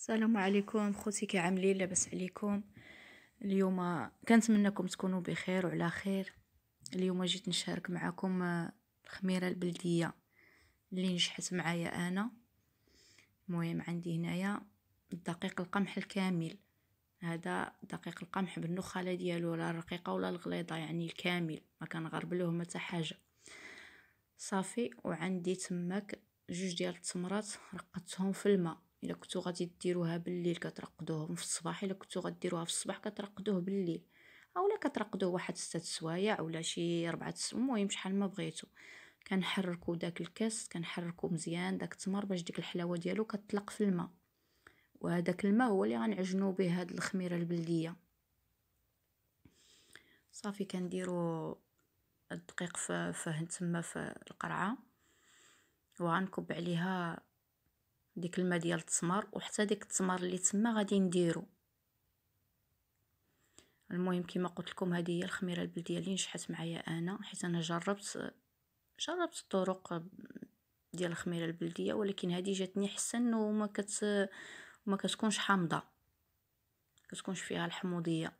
السلام عليكم خوتي كعاملين لاباس عليكم اليوم كنتمنىكم تكونوا بخير وعلى خير اليوم جيت نشارك معكم آه، الخميره البلديه اللي نجحت معايا انا المهم عندي هنايا دقيق القمح الكامل هذا دقيق القمح بالنخاله ديالو لا الرقيقه ولا الغليظه يعني الكامل ما له متى حاجه صافي وعندي تماك جوج ديال التمرات رقدتهم في الماء الا كنتو غادي ديروها بالليل كترقدوهم في الصباح الا كنتو غديروها في الصباح كترقدوه بالليل اولا كترقدوه واحد ستة سوايع ولا شي ربعة المهم شحال ما بغيتو كنحركو داك الكاس كنحركو مزيان داك التمر باش ديك الحلاوه ديالو كتطلق في الماء وهذاك الماء هو اللي غنعجنو به هاد الخميره البلديه صافي كنديرو الدقيق فهن تما في القرعه وغنكب عليها ديك الماء ديال التمر وحتى ديك التمر اللي تما غادي نديرو المهم كما قلت لكم هذه هي الخميره البلديه اللي نجحت معايا انا حيت انا جربت جربت الطرق ديال الخميره البلديه ولكن هذه جاتني حسن وما كت وما كتكونش حامضه كتكونش فيها الحموضيه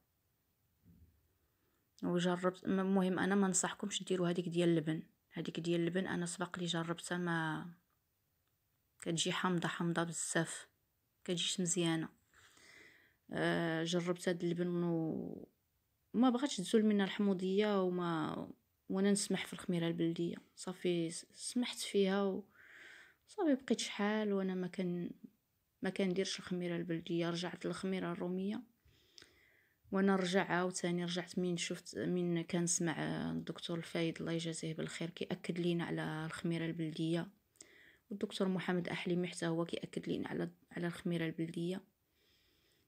وجربت المهم انا ما نصحكمش ديروا هذيك ديال اللبن هذيك ديال اللبن انا سبق لي جربتها ما كتجي حامضه حامضه بزاف كتجيش مزيانه آه، جربت هذا اللبن و ما بغاتش تزول منها الحموضيه وما وانا نسمح في الخميره البلديه صافي سمحت فيها و... صافي بقيت شحال وانا ما كان ما كنديرش الخميره البلديه رجعت للخميره الروميه وانا رجع عاوتاني رجعت من شفت من كنسمع الدكتور الفايد الله يجازيه بالخير كياكد لينا على الخميره البلديه والدكتور محمد أحلمي حتى هو كيأكد لينا على على الخميرة البلدية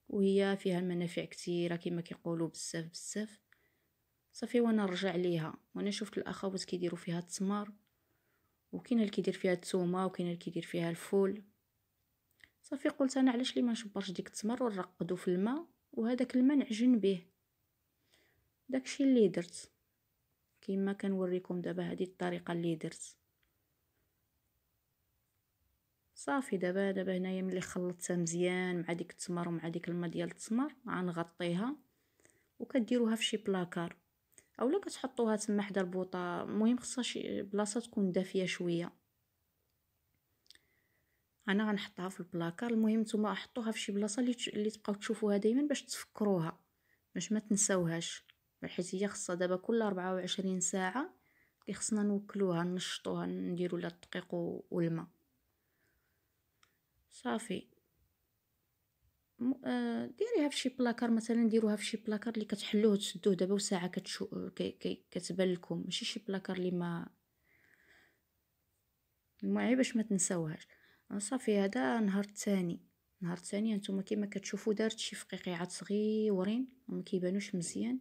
وهي فيها منافع كثيرة كما كيقولوا بزاف بزاف صافي وانا رجع ليها وانا شفت الاخوات كيديروا فيها التمر وكاين اللي كيدير فيها التومه وكاين اللي كيدير فيها الفول صافي قلت انا علاش لي ما نشبرش ديك التمر ونرقدو في الماء وهذاك الماء نعجن به داكشي اللي درت كما كنوريكم دابا هذه الطريقه اللي درت صافي دابا دابا هنايا ملي خلطتها مزيان مع ديك التمر ومع ديك الماء ديال التمر غنغطيها وكديروها فشي بلاكار اولا كتحطوها تما حدا البوطه المهم خصها شي بلاصه تكون دافيه شويه انا غنحطها في البلاكار المهم نتوما حطوها فشي بلاصه اللي اللي تبقاو تشوفوها دائما باش تفكروها باش ما تنساوهاش حيت هي خصها دابا كل 24 ساعه كيخصنا نوكلوها نشطوها نديرو لها الدقيق والماء صافي آه، ديريها فشي بلاكار مثلا ديروها فشي بلاكار اللي كتحلوه تسدوه دابا وساعه كتشو كي... كتبان لكم ماشي شي بلاكار اللي ما المهم باش ما تنساوهاش آه، صافي هذا نهار الثاني نهار الثاني نتوما كما كتشوفوا دارت شي فقيقيعات صغيورين وما كيبانوش مزيان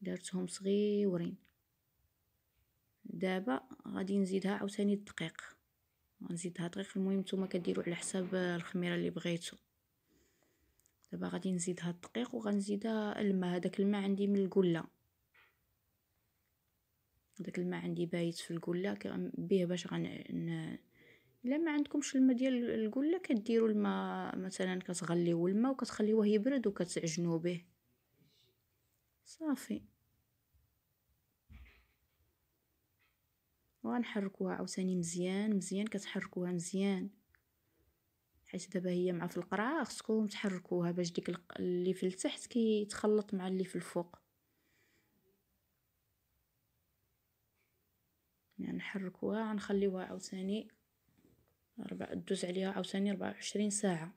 دارتهم صغيورين دابا غادي نزيدها عاوتاني الدقيق غنزيدها طريق المهم نتوما كديروا على حساب الخميره اللي بغيتو دابا غادي نزيد هاد الدقيق وغنزيد الماء هذاك الماء عندي من القله هذاك الماء عندي بايت في القله به باش غن الا ما عندكمش الماء ديال القله كديروا الماء مثلا كتغليو الماء وكتخليوه يبرد وكتعجنوا به صافي وغنحركوها عاوتاني مزيان مزيان كتحركوها مزيان حيت دابا هي مع في القرعه خصكم تحركوها باش ديك اللي في التحت كيتخلط مع اللي في الفوق يعني نحركوها غنخليوها عاوتاني ربع دوز عليها عاوتاني 24 ساعه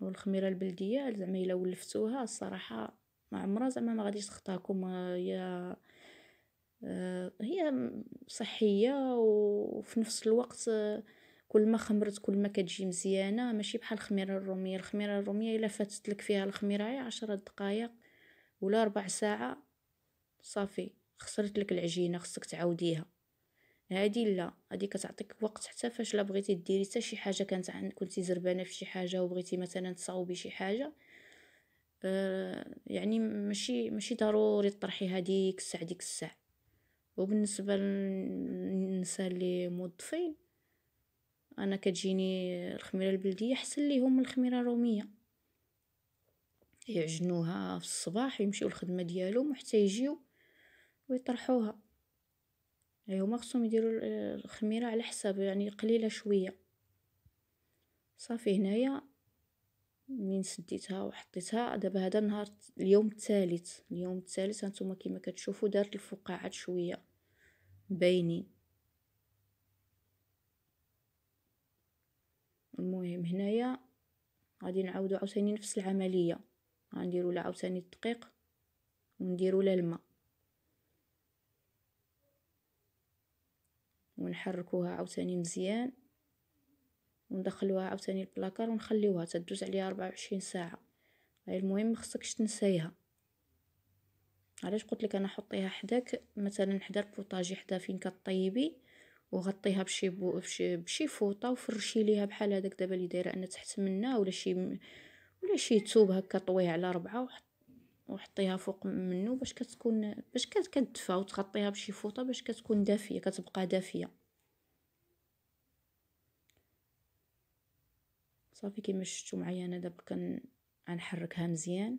والخميره البلديه زعما الا ولفتوها الصراحه ما عمرها زعما ما غاديش تخطاكم هي آه، هي صحيه وفي نفس الوقت آه، كل ما خمرت كل ما كتجي مزيانه ماشي بحال الخميره الروميه الخميره الروميه الا فاتت لك فيها الخميره هي 10 دقائق ولا ربع ساعه صافي خسرت لك العجينه خصك تعاوديها هادي لا هادي كتعطيك وقت حتى فاش لا بغيتي ديري حتى شي حاجه كانت عن كنتي زربانه في شي حاجه وبغيتي مثلا تصاوبي شي حاجه آه، يعني ماشي ماشي ضروري تطرحي هذيك الساعه ديك الساعه وبالنسبه للنساء اللي موظفين انا كتجيني الخميره البلديه احسن ليهم من الخميره الروميه يعجنوها في الصباح يمشيو الخدمه ديالهم وحتى يجيو ويطرحوها يعني هما خصهم يديروا الخميره على حساب يعني قليله شويه صافي هنايا منين شديتها وحطيتها دابا هذا نهار اليوم الثالث اليوم الثالث هانتوما كما كتشوفوا دارت الفقاعات شويه باينين المهم هنايا غادي نعاودو عاوتاني نفس العمليه غنديروا لها عاوتاني الدقيق ونديروا لها الماء ونحركوها عاوتاني مزيان وندخلوها عاوتاني البلاكار ونخليوها تدوز عليها 24 ساعه غير المهم ما خصكش تنسايها علاش قلت لك انا حطيها حداك مثلا حدا البوطاجي حدا فين كطيبي وغطيها بشي بو بشي, بشي فوطه وفرشي ليها بحال هذاك دابا اللي دايره انا تحت منها ولا شي ولا شي ثوب هكا طويه على ربعه وحط وحطيها فوق منه باش كتكون باش كتدفى وتغطيها بشي فوطه باش كتكون دافيه كتبقى دافيه صافي كيما شفتو معايا انا دابا كن غنحركها مزيان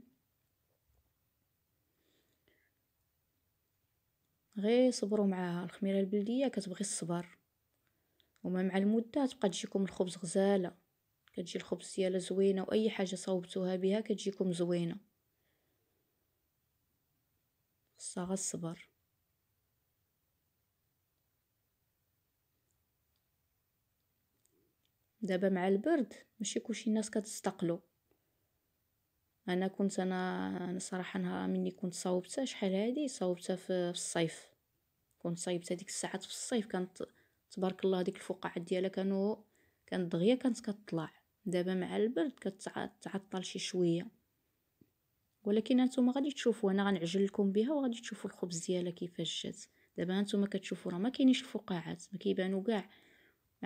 غير صبروا معاها الخميره البلديه كتبغي الصبر وما مع المده تبقى تجيكم الخبز غزاله كتجي الخبز ديالها زوينه واي حاجه صوبتوها بها كتجيكم زوينه خصها الصبر دابا مع البرد ماشي كلشي الناس كتستقلو انا كنت انا صراحه نهار مني كنت صاوبتها شحال هادي صاوبتها في الصيف كنت صايبتها ديك الساعات في الصيف كانت تبارك الله ديك الفقاعات ديالها كانوا كانت دغيا كانت كتطلع دابا مع البرد كتعطل شي شويه ولكن انتم غادي تشوفوا انا غنعجل لكم بها وغادي تشوفوا الخبز ديالها كيفاش جات دابا انتم كتشوفوا راه ما كاينينش الفقاعات ما كيبانوا كاع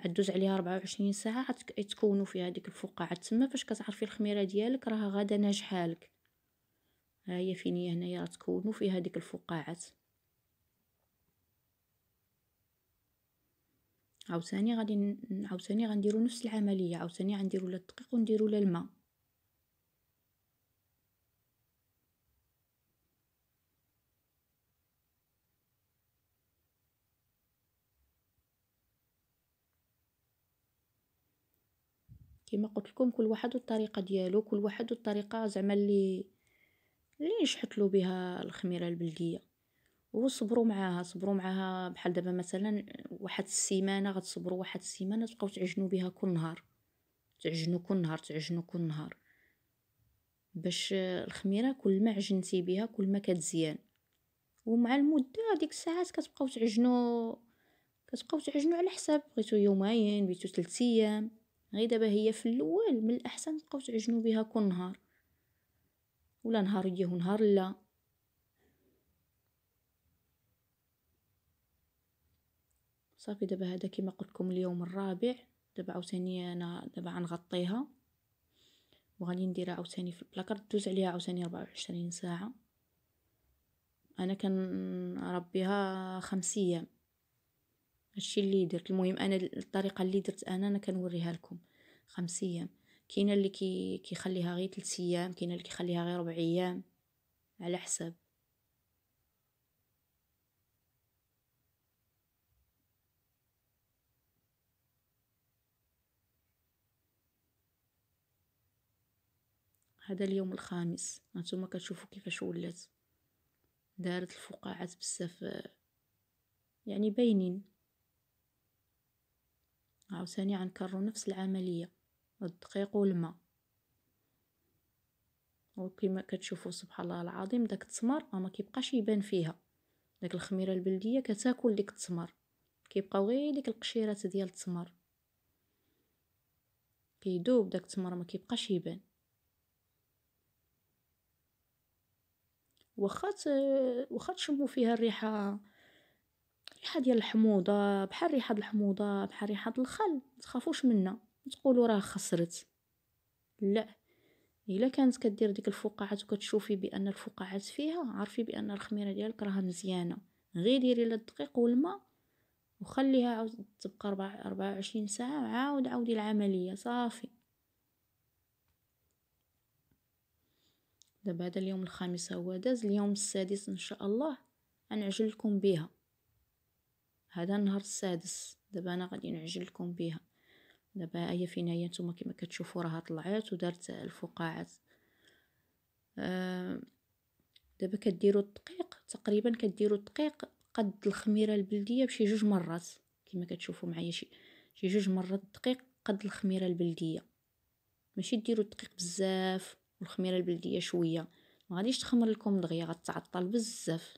عدوز عليها 24 ساعه تكونوا فيها هذيك الفقاعات تما فاش كتعرفي الخميره ديالك راها غاده ناجحه لك ها هي فين هي هنايا تكونوا فيها هذيك الفقاعات عاوتاني غادي عاوتاني غنديروا نفس العمليه عاوتاني غنديروا لا الدقيق ونديروا لا الماء كيما قلت لكم كل واحد والطريقه ديالو كل واحد والطريقه زعما اللي اللي نشحت له بها الخميره البلديه وصبروا معاها صبروا معاها بحال دابا مثلا واحد السيمانه غتصبروا واحد السيمانه تبقاو تعجنوا بها كل نهار تعجنوا كل نهار تعجنوا كل نهار باش الخميره كل ما عجنتي بها كل ما كتزيان ومع المده هذيك الساعات كتبقاو تعجنوا كتبقاو تعجنوا على حساب بغيتو يومين بغيتو ثلاث ايام غي دابا هي في الاول من الاحسن تبقاو تعجنوا بها كل نهار ولا نهار ياه ونهار لا صافي دابا هذا كما قلت لكم اليوم الرابع دابا عاوتاني انا دابا غنغطيها وغادي نديرها عاوتاني في البلاكار دوز عليها عاوتاني 24 ساعه انا كنربيها خمس ايام هادشي اللي درت المهم انا الطريقه اللي درت انا انا كنوريها لكم خمس ايام كاينه اللي كي كيخليها غير 3 ايام كاينه اللي كيخليها غير 4 ايام على حسب هذا اليوم الخامس هانتوما كتشوفوا كيفاش ولات دارت الفقاعات بزاف آه، يعني باينين عاوتاني غنكررو نفس العملية الدقيق والماء وكما كتشوفوا سبحان الله العظيم داك التمر أه ما كيبقاش يبان فيها داك الخميره البلديه كتاكل ديك التمر كيبقاو غير ديك القشيرات ديال التمر كيدوب داك التمر ما كيبقاش يبان واخا واخا تشموا فيها الريحه ريحة ديال الحموضة بحال ريحة الحموضة بحال ريحة الخل متخافوش منها تقولوا راه خسرت لا الا كانت كدير ديك الفقاعات وكتشوفي بان الفقاعات فيها عرفي بان الخميره ديالك راها مزيانه غير ديري لها الدقيق والماء وخليها عاود تبقى 24 ساعه وعاود عاودي العمليه صافي دابا هذا اليوم الخامس هو داز اليوم السادس ان شاء الله غنعجل لكم بها هذا النهار السادس دابا انا غادي نعجلكم بها دابا هي فينا هي نتوما كما كتشوفوا راها طلعت ودارت الفقاعات آه دابا كديروا الدقيق تقريبا كديروا الدقيق قد الخميره البلديه بشي جوج مرات كما كتشوفوا معايا شي شي جوج مرات الدقيق قد الخميره البلديه ماشي ديروا الدقيق بزاف والخميره البلديه شويه ما غاديش تخمر لكم دغيا غتعطل بزاف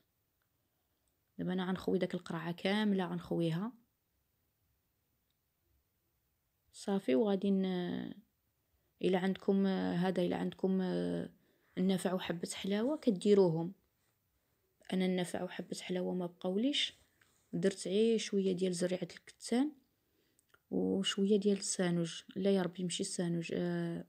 دابا انا غنخوي داك القرعه كامله غنخويها صافي وغادي الا عندكم هذا الا عندكم النفع وحبه حلاوه كديروهم انا النفع وحبه حلاوه ما بقاوليش درت عي شويه ديال زريعه الكتان وشويه ديال السانوج لا يا ربي ماشي السانوج أه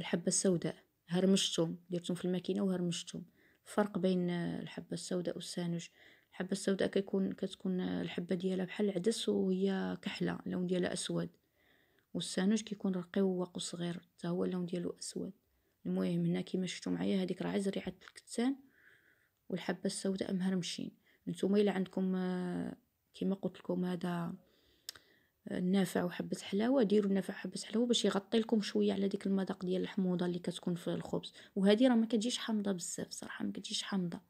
الحبه السوداء هرمشتهم درتهم في الماكينه وهرمشتهم الفرق بين آه، الحبه السوداء والسانوج الحبة السوداء كيكون كتكون الحبة ديالها بحال العدس وهي كحلة اللون ديالها أسود والسانوج كيكون رقيق وصغير حتى هو اللون ديالو أسود المهم هنا كيما شفتوا معايا هذيك راه زريعة الكتان والحبة السوداء مهرمشين نتوما الا عندكم آه، كيما قلت لكم هذا آه، النافع وحبة حلاوة ديروا النافع وحبة حلاوة باش يغطي لكم شوية على ديك المذاق ديال الحموضة اللي كتكون في الخبز وهذه راه ما كتجيش حامضة بزاف صراحة ما كتجيش حامضة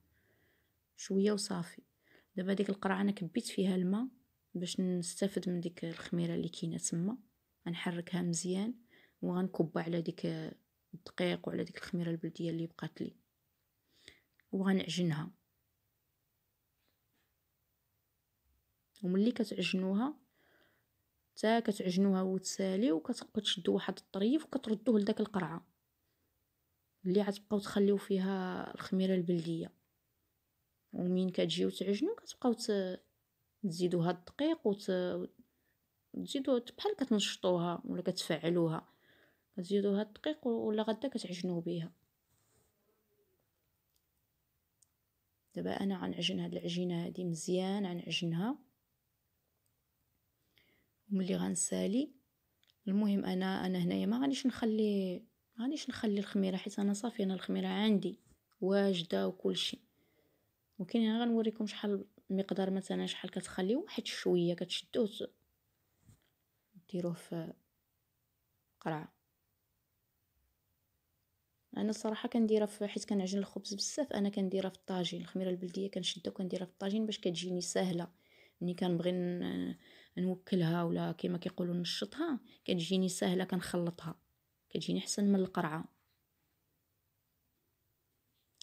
شوية وصافي دابا ديك القرعه انا كبيت فيها الماء باش نستافد من ديك الخميره اللي كاينه تما غنحركها مزيان وغنكبها على ديك الدقيق وعلى ديك الخميره البلديه اللي بقات لي وغنعجنها وملي كتعجنوها حتى كتعجنوها وتسالي وكتبقى تشدو واحد الطريف وكتردوه لداك القرعه اللي عتبقاو تخليو فيها الخميره البلديه ومين كتجيو تعجنو كتبقاو تزيدو هاد الدقيق وت بحال كتنشطوها ولا كتفعلوها كتزيدوا هاد الدقيق ولا غدا كتعجنو بها دابا انا غنعجن هاد العجينه هادي مزيان غنعجنها وملي غنسالي المهم انا انا هنايا ما غاديش نخلي ما غاديش نخلي الخميره حيت انا صافي انا الخميره عندي واجده وكلشي ممكن انا غنوريكم شحال مقدار مثلا شحال كتخليو حيت شويه كتشدوه ديروه في قرعه انا الصراحه كنديرها في حيت كنعجن الخبز بزاف انا كنديرها في الطاجين الخميره البلديه كنشدها وكنديرها في الطاجين باش كتجيني سهله ملي كنبغي نوكلها ولا كما كيقولوا نشطها كتجيني سهله كنخلطها كتجيني احسن من القرعه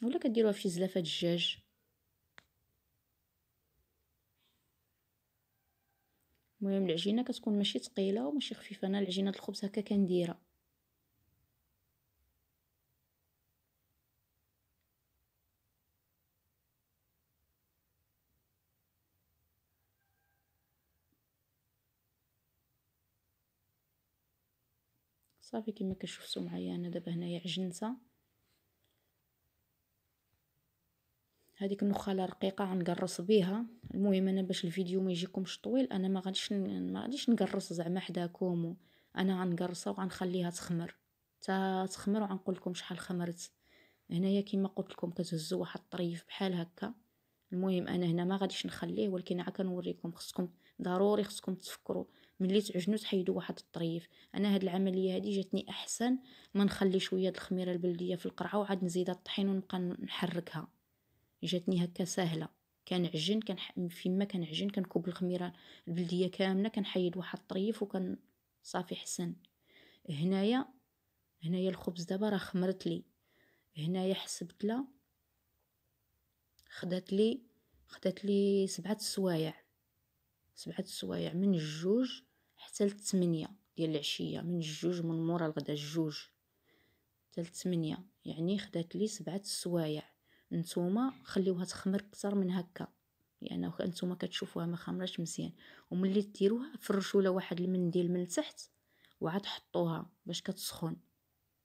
ولا كديروها في شي زلافه دجاج المهم العجينه كتكون ماشي ثقيله وماشي خفيفه انا العجينه الخبز هكا كنديرها صافي كما كتشوفتوا معايا انا دابا هنايا عجنتها هذيك النخاله رقيقه غنقرص بها المهم انا باش الفيديو ما يجيكمش طويل انا ما غاديش ما غاديش نقرص زعما حداكم انا غنقرصها وغنخليها تخمر تا تخمر وغنقول لكم شحال خمرت هنايا كما قلت لكم كتهزوا واحد الطريف بحال هكا المهم انا هنا ما غاديش نخليه ولكن عا كنوريكم خصكم ضروري خصكم تفكروا ملي تعجنوا تحيدوا واحد الطريف انا هاد العمليه هادي جاتني احسن ما نخلي شويه الخميره البلديه في القرعه وعاد نزيد الطحين ونبقى نحركها جاتني هكا ساهله كنعجن كنح... فيما كنعجن كنكب الخميره البلديه كامله كنحيد واحد الطريف وكن صافي حسن هنايا هنايا الخبز دابا راه خمرت لي هنايا حسبت لها خدات لي خدات لي سبعة السوايع سبعة السوايع من الجوج حتى للثمانية ديال العشية من الجوج من مورا الغدا الجوج حتى للثمانية يعني خدات لي سبعة السوايع نتوما خليوها تخمر كتر من هكا لانه يعني نتوما كتشوفوها ما خمرش مزيان وملي ديروها فرشوا لها واحد المنديل من تحت وعاد حطوها باش كتسخن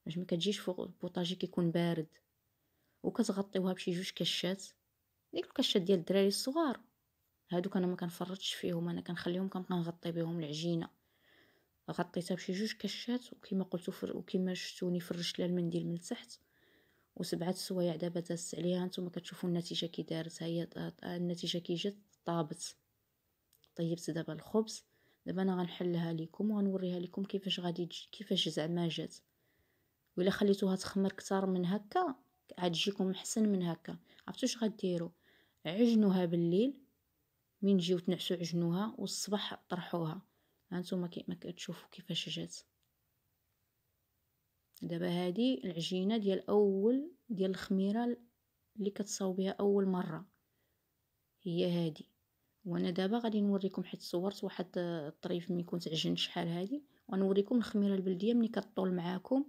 باش ما كتجيش فوق البوطاجي كيكون بارد وكتغطيوها بشي جوج كشات ديك الكشات ديال الدراري الصغار هادوك انا ما كنفرطش فيهم انا كنخليهم كنبقى نغطي بهم العجينه غطيتها بشي جوج كشات وكما قلتو فر... وكما شفتوني فرشت لها المنديل من تحت وسبعة السوايع دابا دازت عليها نتوما كتشوفوا النتيجه كي دارت هي النتيجه كي جات طابت طيبت دابا الخبز دابا انا غنحلها لكم وغنوريها لكم كيفاش غادي كيفاش زعما جات ولا خليتوها تخمر كتر من هكا عاد تجيكم احسن من هكا عرفتوا اش غديروا عجنوها بالليل من جيو تنعسوا عجنوها والصباح طرحوها هانتوما كيما كتشوفوا كيفاش جات دابا هادي العجينه ديال اول ديال الخميره اللي كتصاوبيها اول مره هي هادي وانا دابا غادي نوريكم حيت صورت واحد الطريف ملي كنت عجنت شحال هادي وغنوريكم الخميره البلديه ملي كطول معاكم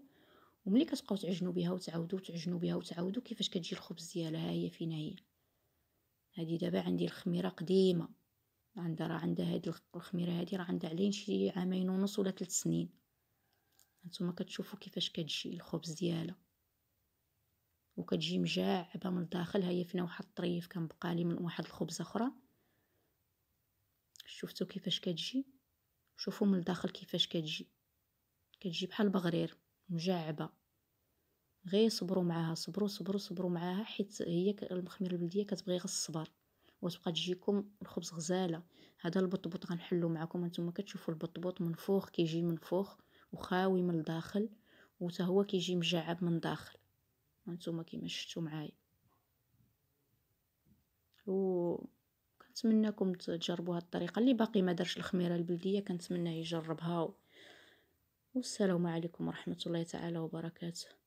وملي كتبقاو تعجنوا بها وتعاودوا تعجنوا بها وتعاودوا كيفاش كتجي الخبز ديالها ها هي فين هي هذه دابا عندي الخميره قديمه عندها راه عندها هذه الخميره هذه راه عندها علين شي عامين ونص ولا ثلاث سنين هانتوما كتشوفوا كيفاش كتجي الخبز ديالها وكتجي مجعبه من الداخل هي فينا واحد الطريف كان بقالي من واحد الخبزه اخرى شفتوا كيفاش كتجي شوفوا من الداخل كيفاش كتجي كتجي بحال بغرير مجعبه غير صبروا معاها صبروا صبروا صبروا معاها حيت هي المخميره البلديه كتبغي غير الصبر وتبقى تجيكم الخبز غزاله هذا البطبوط غنحلو معكم انتم كتشوفوا البطبوط منفوخ كيجي منفوخ وخاوي من الداخل وتا هو كيجي مجعب من الداخل هانتوما كيما شفتوا معايا و كنتمنىكم تجربوا هاد الطريقه اللي باقي ما دارش الخميره البلديه كنتمنى يجربها والسلام عليكم ورحمه الله تعالى وبركاته